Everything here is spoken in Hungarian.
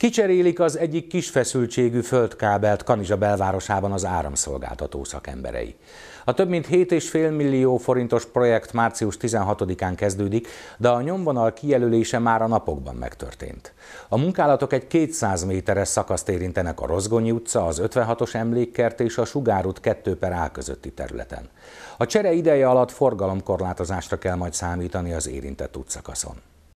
Kicserélik az egyik kis feszültségű földkábelt Kanizsa belvárosában az áramszolgáltató szakemberei. A több mint 7,5 millió forintos projekt március 16-án kezdődik, de a nyomvonal kijelölése már a napokban megtörtént. A munkálatok egy 200 méteres szakaszt érintenek a Rozgonyi utca, az 56-os emlékkert és a Sugárút 2 per A közötti területen. A csere ideje alatt forgalomkorlátozásra kell majd számítani az érintett utcakaszon.